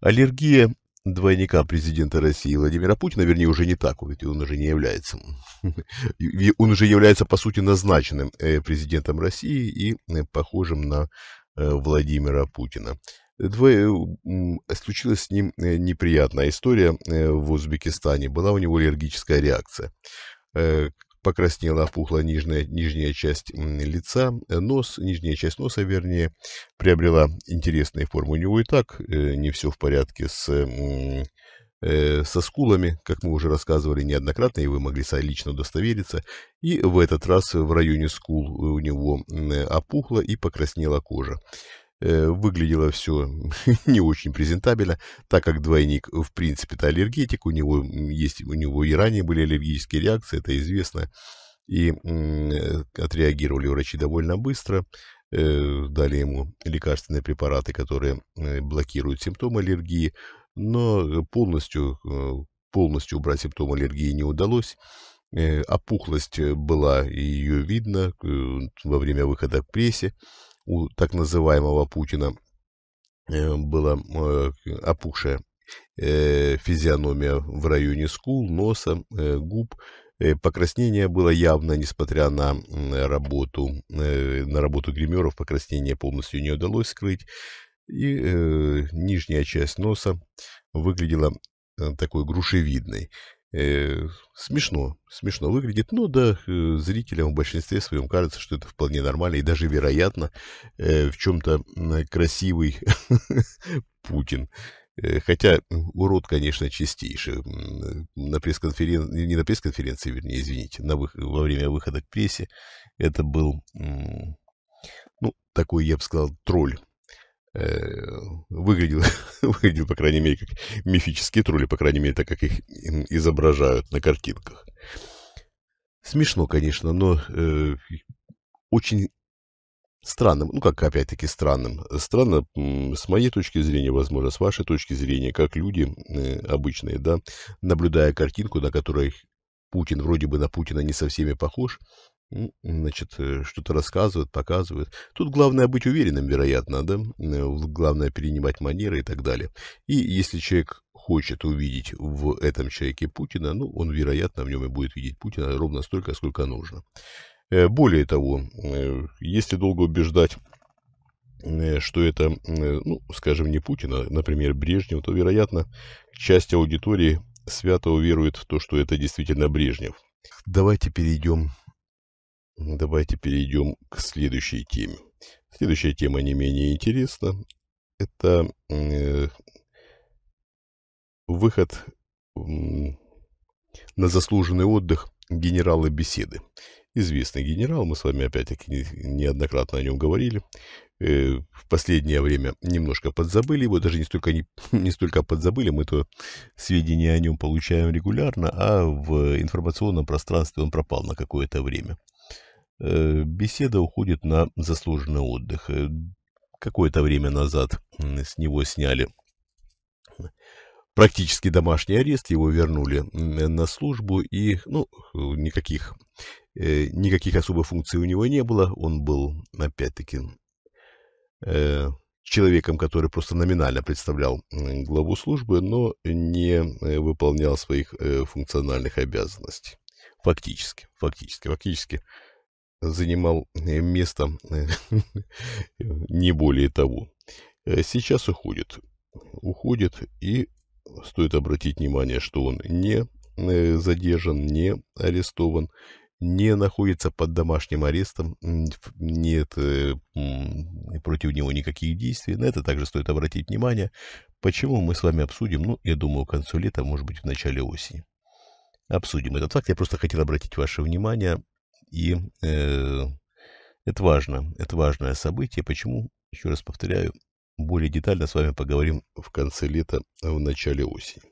Аллергия двойника президента России Владимира Путина, вернее, уже не так, ведь он уже не является. Он уже является, по сути, назначенным э, президентом России и э, похожим на э, Владимира Путина. Двое, случилась с ним неприятная история в Узбекистане. Была у него аллергическая реакция покраснела, опухла нижняя, нижняя часть лица, э, нос, нижняя часть носа, вернее, приобрела интересные формы. У него и так э, не все в порядке с... Э, со скулами, как мы уже рассказывали неоднократно, и вы могли лично удостовериться, и в этот раз в районе скул у него опухла и покраснела кожа. Э, выглядело все не очень презентабельно, так как двойник в принципе-то аллергетик, у него есть, у него и ранее были аллергические реакции, это известно, и э, отреагировали врачи довольно быстро, э, дали ему лекарственные препараты, которые блокируют симптомы аллергии, но полностью, полностью убрать симптомы аллергии не удалось. Опухлость была, ее видно во время выхода к прессе, у так называемого Путина э, была э, опухшая э, физиономия в районе скул, носа, губ. Покраснение было явно, несмотря на работу, на работу гримеров, покраснение полностью не удалось скрыть. И нижняя часть носа выглядела такой грушевидной. Э, смешно, смешно выглядит. Ну да, э, зрителям в большинстве своем кажется, что это вполне нормально и даже вероятно э, в чем-то э, красивый Путин. Хотя урод, конечно, чистейший. На пресс-конференции, не на пресс-конференции, вернее, извините, на вы... во время выхода к прессе это был, ну, такой, я бы сказал, тролль Э, выглядел, выглядел, по крайней мере, как мифические тролли, по крайней мере, так как их изображают на картинках. Смешно, конечно, но э, очень странным, ну как опять-таки странным, странно с моей точки зрения, возможно, с вашей точки зрения, как люди э, обычные, да, наблюдая картинку, на которой Путин вроде бы на Путина не со всеми похож, Значит, э, что-то рассказывают, показывают. Тут главное быть уверенным, вероятно, да? Э, главное перенимать манеры и так далее. И если человек хочет увидеть в этом человеке Путина, ну, он, вероятно, в нем и будет видеть Путина ровно столько, сколько нужно. Э, более того, если долго убеждать что это, ну, скажем, не Путин, а, например, Брежнев, то, вероятно, часть аудитории свято уверует в то, что это действительно Брежнев. Давайте перейдем Давайте перейдем к следующей теме. Следующая тема не менее интересна. Это э, выход э, на заслуженный отдых генерала беседы. Известный генерал, мы с вами опять-таки неоднократно о нем говорили. Э, в последнее время немножко подзабыли его, даже не столько, не, не столько подзабыли, мы то сведения о нем получаем регулярно, а в информационном пространстве он пропал на какое-то время. Э, беседа уходит на заслуженный отдых. Э, какое-то время назад с него сняли практически домашний арест, его вернули на службу и, ну, никаких, э, никаких особых функций у него не было. Он был, опять-таки, человеком, который просто номинально представлял главу службы, но не выполнял своих функциональных обязанностей. Фактически, фактически, фактически занимал э, место э, не более того. Э, сейчас уходит. Уходит, и стоит обратить внимание, что он не задержан, не арестован, не находится под домашним арестом, нет против него никаких действий. На это также стоит обратить внимание. Почему мы с вами обсудим, ну, я думаю, к концу лета, может быть, в начале осени. Обсудим этот факт. Я просто хотел обратить ваше внимание и э, это важно, это важное событие. Почему, еще раз повторяю, более детально с вами поговорим в конце лета, а в начале осени.